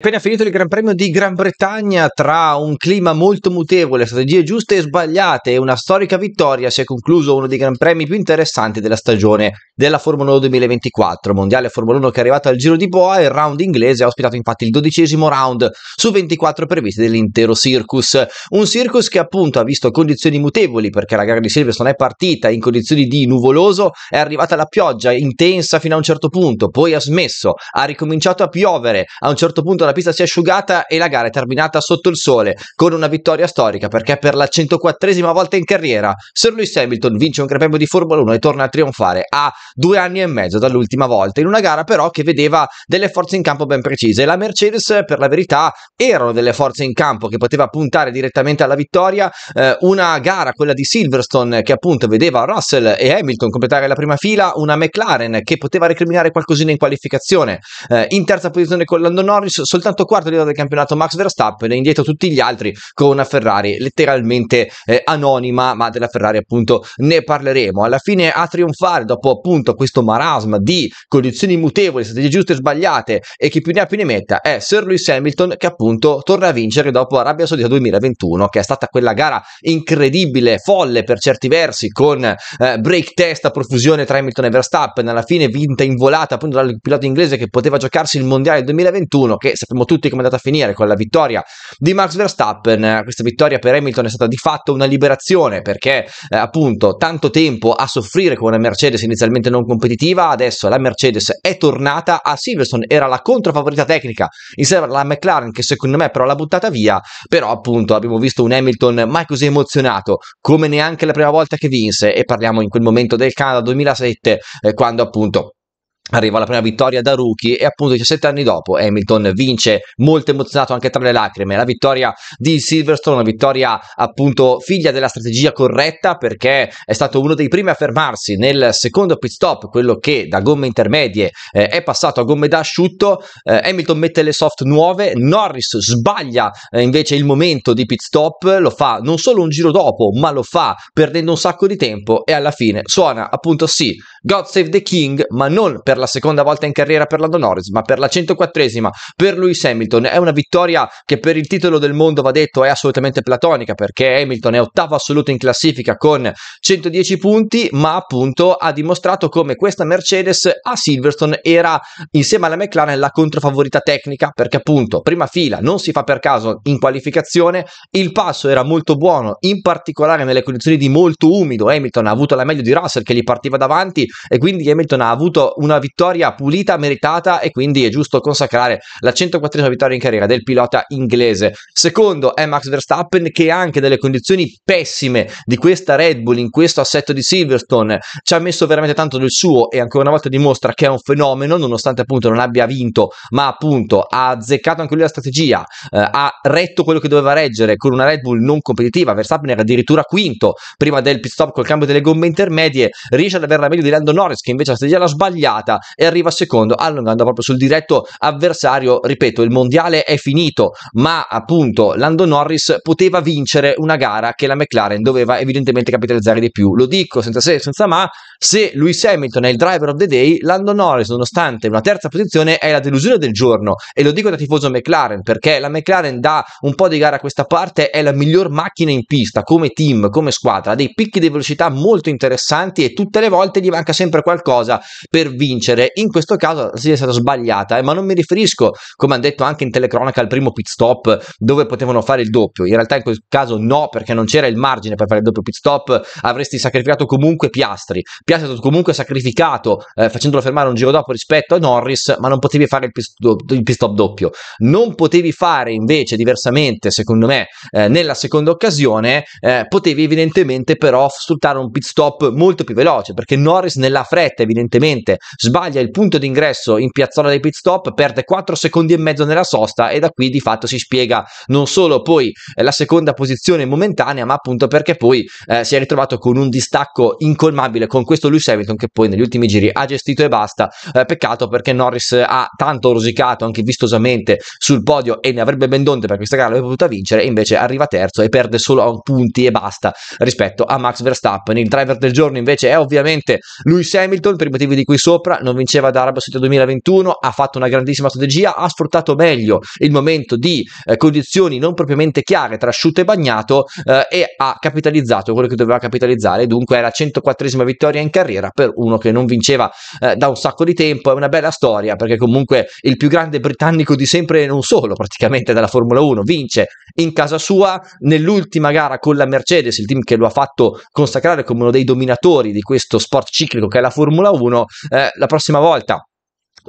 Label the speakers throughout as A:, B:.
A: Appena finito il Gran Premio di Gran Bretagna, tra un clima molto mutevole, strategie giuste e sbagliate e una storica vittoria, si è concluso uno dei Gran Premi più interessanti della stagione della Formula 1 2024. Mondiale Formula 1 che è arrivato al giro di Boa, il round inglese ha ospitato infatti il dodicesimo round su 24 previsti dell'intero Circus. Un Circus che appunto ha visto condizioni mutevoli perché la gara di Silverstone è partita in condizioni di nuvoloso, è arrivata la pioggia intensa fino a un certo punto, poi ha smesso, ha ricominciato a piovere, a un certo punto la pista si è asciugata e la gara è terminata sotto il sole con una vittoria storica perché per la 104esima volta in carriera Sir Lewis Hamilton vince un Gran di Formula 1 e torna a trionfare a due anni e mezzo dall'ultima volta in una gara però che vedeva delle forze in campo ben precise la Mercedes per la verità erano delle forze in campo che poteva puntare direttamente alla vittoria eh, una gara quella di Silverstone che appunto vedeva Russell e Hamilton completare la prima fila una McLaren che poteva recriminare qualcosina in qualificazione eh, in terza posizione con Lando Norris soltanto quarto livello del campionato Max Verstappen e indietro tutti gli altri con una Ferrari letteralmente eh, anonima, ma della Ferrari appunto ne parleremo. Alla fine a trionfare dopo appunto questo marasma di condizioni mutevoli, strategie giuste e sbagliate e chi più ne ha più ne metta è Sir Lewis Hamilton che appunto torna a vincere dopo Arabia Saudita 2021 che è stata quella gara incredibile, folle per certi versi con eh, break test a profusione tra Hamilton e Verstappen alla fine vinta in volata appunto dal pilota inglese che poteva giocarsi il mondiale 2021 che se sappiamo tutti come è andata a finire con la vittoria di Max Verstappen. Questa vittoria per Hamilton è stata di fatto una liberazione perché eh, appunto tanto tempo a soffrire con una Mercedes inizialmente non competitiva, adesso la Mercedes è tornata a Silverstone, era la controfavorita tecnica insieme alla McLaren che secondo me però l'ha buttata via, però appunto abbiamo visto un Hamilton mai così emozionato come neanche la prima volta che vinse e parliamo in quel momento del Canada 2007 eh, quando appunto arriva la prima vittoria da rookie e appunto 17 anni dopo Hamilton vince molto emozionato anche tra le lacrime la vittoria di Silverstone una vittoria appunto figlia della strategia corretta perché è stato uno dei primi a fermarsi nel secondo pit stop quello che da gomme intermedie eh, è passato a gomme da asciutto eh, Hamilton mette le soft nuove Norris sbaglia eh, invece il momento di pit stop lo fa non solo un giro dopo ma lo fa perdendo un sacco di tempo e alla fine suona appunto sì God Save the King ma non per per la seconda volta in carriera per la Donores, ma per la 104esima per Lewis Hamilton. È una vittoria che per il titolo del mondo, va detto, è assolutamente platonica perché Hamilton è ottavo assoluto in classifica con 110 punti, ma appunto ha dimostrato come questa Mercedes a Silverstone era insieme alla McLaren la controfavorita tecnica perché appunto prima fila non si fa per caso in qualificazione, il passo era molto buono, in particolare nelle condizioni di molto umido, Hamilton ha avuto la meglio di Russell che gli partiva davanti e quindi Hamilton ha avuto una vittoria vittoria pulita, meritata e quindi è giusto consacrare la 104esima vittoria in carriera del pilota inglese. Secondo è Max Verstappen che anche nelle condizioni pessime di questa Red Bull in questo assetto di Silverstone ci ha messo veramente tanto del suo e ancora una volta dimostra che è un fenomeno nonostante appunto non abbia vinto ma appunto ha azzeccato anche lui la strategia, eh, ha retto quello che doveva reggere con una Red Bull non competitiva, Verstappen era addirittura quinto prima del pit stop col cambio delle gomme intermedie, riesce ad averla meglio di Lando Norris che invece la strategia l'ha sbagliata serata e arriva secondo allungando proprio sul diretto avversario. Ripeto, il mondiale è finito, ma appunto Lando Norris poteva vincere una gara che la McLaren doveva evidentemente capitalizzare di più. Lo dico senza se senza ma, se Lewis Hamilton è il driver of the day, Lando Norris, nonostante una terza posizione, è la delusione del giorno. E lo dico da tifoso McLaren, perché la McLaren da un po' di gara a questa parte è la miglior macchina in pista, come team, come squadra, ha dei picchi di velocità molto interessanti e tutte le volte gli manca sempre qualcosa per vincere vincere. In questo caso sì, è stata sbagliata, eh, ma non mi riferisco, come hanno detto anche in telecronaca, al primo pit stop dove potevano fare il doppio. In realtà in quel caso no, perché non c'era il margine per fare il doppio pit stop, avresti sacrificato comunque Piastri. Piastri è stato comunque sacrificato eh, facendolo fermare un giro dopo rispetto a Norris, ma non potevi fare il pit, stop, il pit stop doppio. Non potevi fare invece diversamente, secondo me, eh, nella seconda occasione, eh, potevi evidentemente però sfruttare un pit stop molto più veloce, perché Norris nella fretta evidentemente sbaglia il punto d'ingresso in piazzola dei pit stop, perde 4 secondi e mezzo nella sosta e da qui di fatto si spiega non solo poi eh, la seconda posizione momentanea, ma appunto perché poi eh, si è ritrovato con un distacco incolmabile con questo Lewis Hamilton che poi negli ultimi giri ha gestito e basta. Eh, peccato perché Norris ha tanto rosicato anche vistosamente sul podio e ne avrebbe ben donde perché questa gara l'aveva potuta vincere, invece arriva terzo e perde solo a punti e basta rispetto a Max Verstappen. Il driver del giorno invece è ovviamente Lewis Hamilton per i motivi di qui sopra, non vinceva da Arabia Saudita 2021, ha fatto una grandissima strategia, ha sfruttato meglio il momento di eh, condizioni non propriamente chiare tra asciutto e bagnato eh, e ha capitalizzato quello che doveva capitalizzare, dunque è la 104esima vittoria in carriera per uno che non vinceva eh, da un sacco di tempo, è una bella storia perché comunque il più grande britannico di sempre e non solo praticamente della Formula 1 vince in casa sua nell'ultima gara con la Mercedes, il team che lo ha fatto consacrare come uno dei dominatori di questo sport ciclico che è la Formula 1, eh, la prossima volta.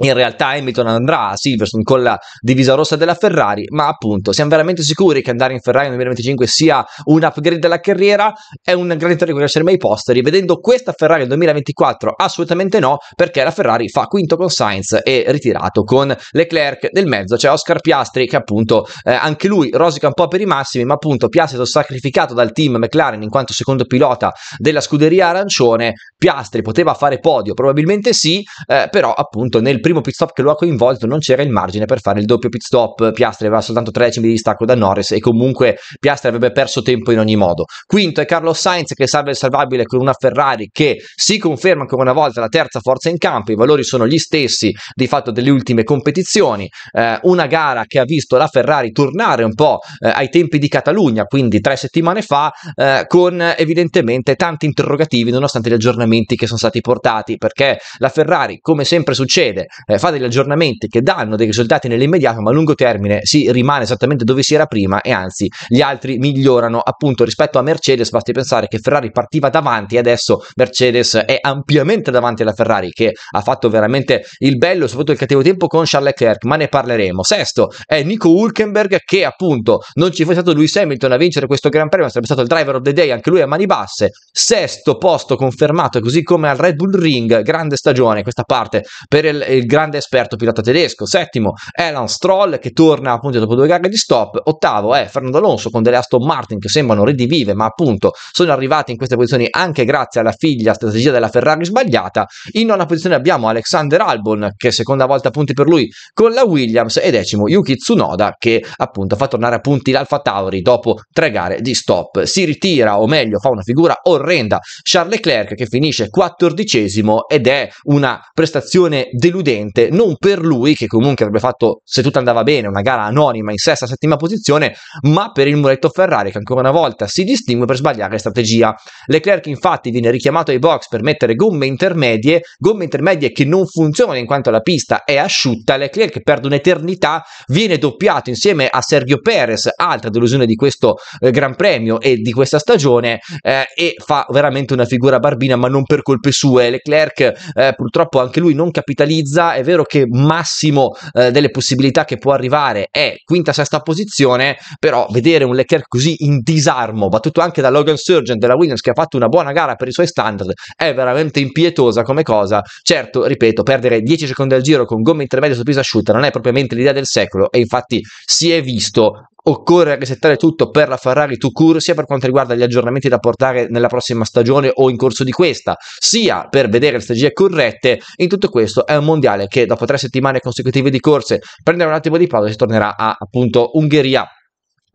A: Certo. in realtà Hamilton andrà a Silverstone con la divisa rossa della Ferrari, ma appunto siamo veramente sicuri che andare in Ferrari nel 2025 sia un upgrade della carriera? È un grande interrogativo che lasceremo ai posteri. Vedendo questa Ferrari nel 2024, assolutamente no, perché la Ferrari fa quinto con Sainz e ritirato con Leclerc del mezzo. C'è Oscar Piastri che appunto eh, anche lui rosica un po' per i massimi, ma appunto Piastri è stato sacrificato dal team McLaren in quanto secondo pilota della scuderia arancione. Piastri poteva fare podio, probabilmente sì, eh, però appunto nel primo primo pit stop che lo ha coinvolto non c'era il margine per fare il doppio pit stop, Piastri aveva soltanto 3 decimi di distacco da Norris e comunque Piastri avrebbe perso tempo in ogni modo. Quinto è Carlos Sainz che salva il salvabile con una Ferrari che si conferma ancora una volta la terza forza in campo, i valori sono gli stessi di fatto delle ultime competizioni, eh, una gara che ha visto la Ferrari tornare un po' eh, ai tempi di Catalogna, quindi tre settimane fa, eh, con evidentemente tanti interrogativi nonostante gli aggiornamenti che sono stati portati, perché la Ferrari, come sempre succede, eh, fa degli aggiornamenti che danno dei risultati nell'immediato, ma a lungo termine si rimane esattamente dove si era prima e anzi gli altri migliorano appunto rispetto a Mercedes. Basti pensare che Ferrari partiva davanti e adesso Mercedes è ampiamente davanti alla Ferrari che ha fatto veramente il bello, soprattutto il cattivo tempo con Charles Leclerc, ma ne parleremo. Sesto è Nico Hulkenberg che appunto non ci fosse stato Lewis Hamilton a vincere questo Gran Premio, sarebbe stato il driver of the day anche lui a mani basse. Sesto posto confermato così come al Red Bull Ring, grande stagione questa parte per il il grande esperto pilota tedesco, settimo è Alan Stroll che torna appunto dopo due gare di stop, ottavo è Fernando Alonso con delle Aston Martin che sembrano redivive ma appunto sono arrivati in queste posizioni anche grazie alla figlia strategia della Ferrari sbagliata, in nona posizione abbiamo Alexander Albon che è seconda volta punti per lui con la Williams e decimo Yuki Tsunoda che appunto fa tornare a punti l'Alfa Tauri dopo tre gare di stop, si ritira o meglio fa una figura orrenda Charles Leclerc che finisce quattordicesimo ed è una prestazione deludente deludente, non per lui che comunque avrebbe fatto, se tutto andava bene, una gara anonima in sesta, settima posizione, ma per il muretto Ferrari che ancora una volta si distingue per sbagliare strategia. Leclerc infatti viene richiamato ai box per mettere gomme intermedie, gomme intermedie che non funzionano in quanto la pista è asciutta, Leclerc perde un'eternità, viene doppiato insieme a Sergio Perez, altra delusione di questo eh, Gran Premio e di questa stagione, eh, e fa veramente una figura barbina, ma non per colpe sue. Leclerc eh, purtroppo anche lui non capitalizza Monza è vero che massimo eh, delle possibilità che può arrivare è quinta, sesta posizione, però vedere un Leclerc così in disarmo, battuto anche da Logan Surgeon della Williams che ha fatto una buona gara per i suoi standard, è veramente impietosa come cosa. Certo, ripeto, perdere 10 secondi al giro con gomme intermedie su pisa asciutta non è propriamente l'idea del secolo e infatti si è visto occorre resettare tutto per la Ferrari to cure sia per quanto riguarda gli aggiornamenti da portare nella prossima stagione o in corso di questa sia per vedere le strategie corrette in tutto questo è un mondiale che dopo tre settimane consecutive di corse prenderà un attimo di pausa e si tornerà a appunto Ungheria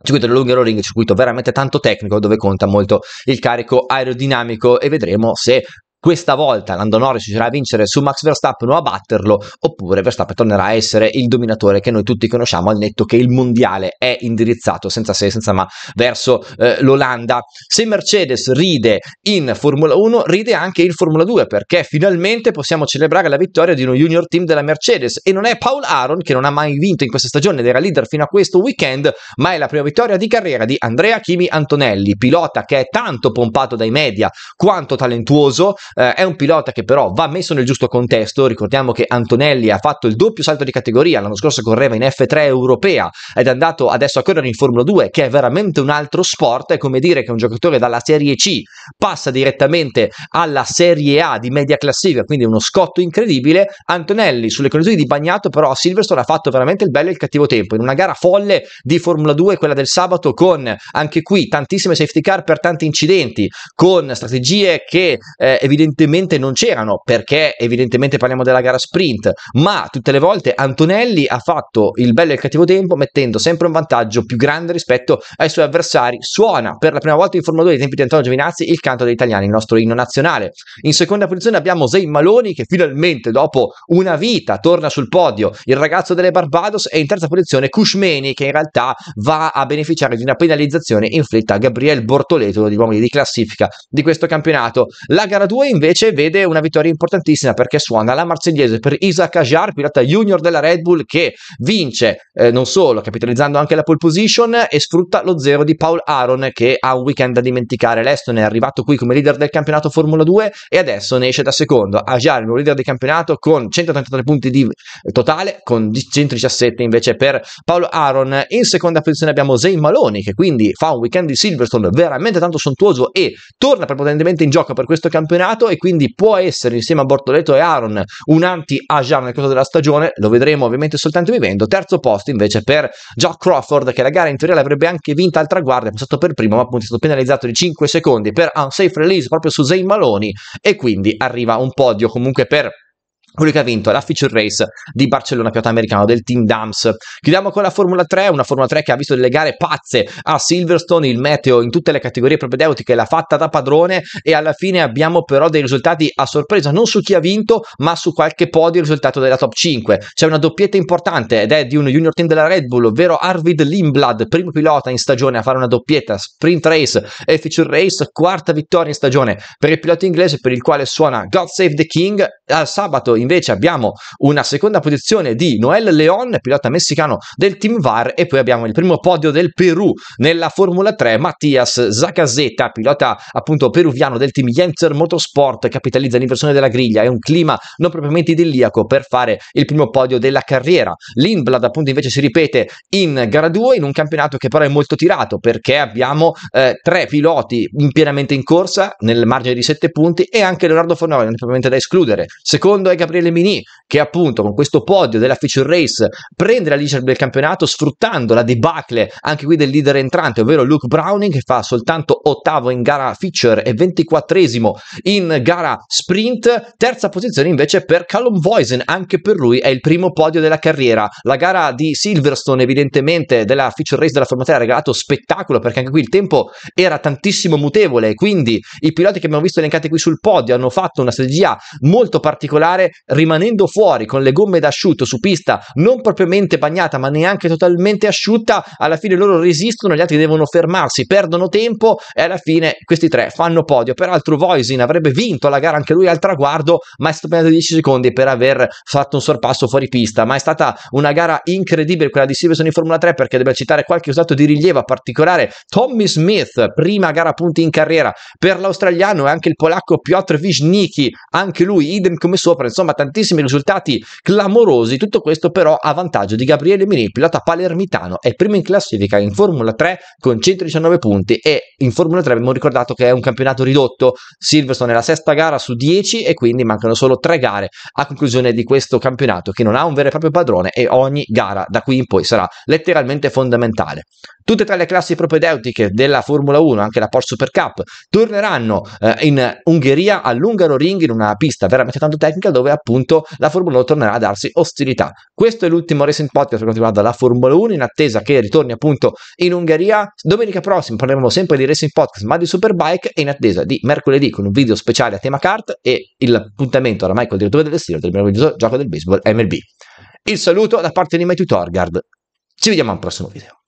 A: circuito dell'Ungaro Ring, circuito veramente tanto tecnico dove conta molto il carico aerodinamico e vedremo se questa volta Lando Norris riuscirà a vincere su Max Verstappen o a batterlo, oppure Verstappen tornerà a essere il dominatore che noi tutti conosciamo, al netto che il mondiale è indirizzato senza se senza ma verso eh, l'Olanda. Se Mercedes ride in Formula 1, ride anche in Formula 2, perché finalmente possiamo celebrare la vittoria di uno junior team della Mercedes e non è Paul Aaron che non ha mai vinto in questa stagione ed era leader fino a questo weekend, ma è la prima vittoria di carriera di Andrea Chimi Antonelli, pilota che è tanto pompato dai media quanto talentuoso, eh, è un pilota che però va messo nel giusto contesto, ricordiamo che Antonelli ha fatto il doppio salto di categoria, l'anno scorso correva in F3 europea ed è andato adesso a correre in Formula 2, che è veramente un altro sport, è come dire che un giocatore dalla Serie C passa direttamente alla Serie A di media classifica, quindi uno scotto incredibile. Antonelli sulle condizioni di bagnato però a Silverstone ha fatto veramente il bello e il cattivo tempo, in una gara folle di Formula 2, quella del sabato, con anche qui tantissime safety car per tanti incidenti, con strategie che eh, evidentemente evidentemente non c'erano, perché evidentemente parliamo della gara sprint, ma tutte le volte Antonelli ha fatto il bello e il cattivo tempo mettendo sempre un vantaggio più grande rispetto ai suoi avversari. Suona per la prima volta in Formula 2 ai tempi di Antonio Giovinazzi il canto degli italiani, il nostro inno nazionale. In seconda posizione abbiamo Zay Maloni che finalmente dopo una vita torna sul podio, il ragazzo delle Barbados e in terza posizione Cushmeni che in realtà va a beneficiare di una penalizzazione inflitta a Gabriel Bortoleto, uno degli uomini di classifica di questo campionato. La gara 2 lui invece vede una vittoria importantissima perché suona la marsigliese per Isaac Ajar, pilota junior della Red Bull, che vince eh, non solo, capitalizzando anche la pole position e sfrutta lo zero di Paul Aaron che ha un weekend da dimenticare. Leston è arrivato qui come leader del campionato Formula 2 e adesso ne esce da secondo. Ajar, il nuovo leader del campionato, con 133 punti di eh, totale, con 117 invece per Paul Aaron. In seconda posizione abbiamo Zayn Maloni che quindi fa un weekend di Silverstone veramente tanto sontuoso e torna prepotentemente in gioco per questo campionato campionato e quindi può essere insieme a Bortoletto e Aaron un anti-Ajan nel corso della stagione, lo vedremo ovviamente soltanto vivendo, terzo posto invece per Jock Crawford che la gara in teoria l'avrebbe anche vinta al traguardo, è passato per primo ma appunto è stato penalizzato di 5 secondi per un safe release proprio su Zayn Maloney e quindi arriva un podio comunque per quello che ha vinto la feature race di Barcellona Piota Americano del team Dams. Chiudiamo con la Formula 3, una Formula 3 che ha visto delle gare pazze a Silverstone, il meteo in tutte le categorie propedeutiche l'ha fatta da padrone e alla fine abbiamo però dei risultati a sorpresa, non su chi ha vinto, ma su qualche podio il risultato della top 5. C'è una doppietta importante ed è di un junior team della Red Bull, ovvero Arvid Limblad, primo pilota in stagione a fare una doppietta sprint race e feature race, quarta vittoria in stagione per il pilota inglese per il quale suona God Save the King. Al sabato in invece abbiamo una seconda posizione di Noel Leon, pilota messicano del Team VAR e poi abbiamo il primo podio del Perù nella Formula 3, Mattias Zacaseta, pilota appunto peruviano del Team Jenser Motorsport, capitalizza l'inversione della griglia e un clima non propriamente idilliaco per fare il primo podio della carriera. Lindblad appunto invece si ripete in gara 2 in un campionato che però è molto tirato perché abbiamo eh, tre piloti in pienamente in corsa nel margine di 7 punti e anche Leonardo Fornova non è propriamente da escludere. Secondo è Gabriele Gabriele Mini che appunto con questo podio della feature race prende la leadership del campionato sfruttando la debacle anche qui del leader entrante ovvero Luke Browning che fa soltanto ottavo in gara feature e ventiquattresimo in gara sprint terza posizione invece per Callum Voisen anche per lui è il primo podio della carriera la gara di Silverstone evidentemente della feature race della formazione ha regalato spettacolo perché anche qui il tempo era tantissimo mutevole quindi i piloti che abbiamo visto elencati qui sul podio hanno fatto una strategia molto particolare rimanendo fuori con le gomme d'asciutto su pista non propriamente bagnata ma neanche totalmente asciutta, alla fine loro resistono, gli altri devono fermarsi, perdono tempo e alla fine questi tre fanno podio. Peraltro Voisin avrebbe vinto la gara anche lui al traguardo, ma è stato penalizzato 10 secondi per aver fatto un sorpasso fuori pista, ma è stata una gara incredibile quella di Silverson in Formula 3 perché dobbiamo citare qualche usato di rilievo a particolare Tommy Smith, prima gara punti in carriera per l'australiano e anche il polacco Piotr Wisnicki, anche lui idem come sopra, insomma insomma tantissimi risultati clamorosi, tutto questo però a vantaggio di Gabriele Mini, pilota palermitano, è primo in classifica in Formula 3 con 119 punti e in Formula 3 abbiamo ricordato che è un campionato ridotto, Silverstone è la sesta gara su 10 e quindi mancano solo 3 gare a conclusione di questo campionato che non ha un vero e proprio padrone e ogni gara da qui in poi sarà letteralmente fondamentale. Tutte e tre le classi propedeutiche della Formula 1, anche la Porsche Super Cup, torneranno eh, in Ungheria all'Ungaro Ring in una pista veramente tanto tecnica dove appunto la Formula 1 tornerà a darsi ostilità. Questo è l'ultimo Racing Podcast per quanto riguarda la Formula 1 in attesa che ritorni appunto in Ungheria. Domenica prossima parleremo sempre di Racing Podcast ma di Superbike e in attesa di mercoledì con un video speciale a tema kart e l'appuntamento oramai col direttore del destino del meraviglioso gioco del baseball MLB. Il saluto da parte di Matthew Torgard. Ci vediamo al prossimo video.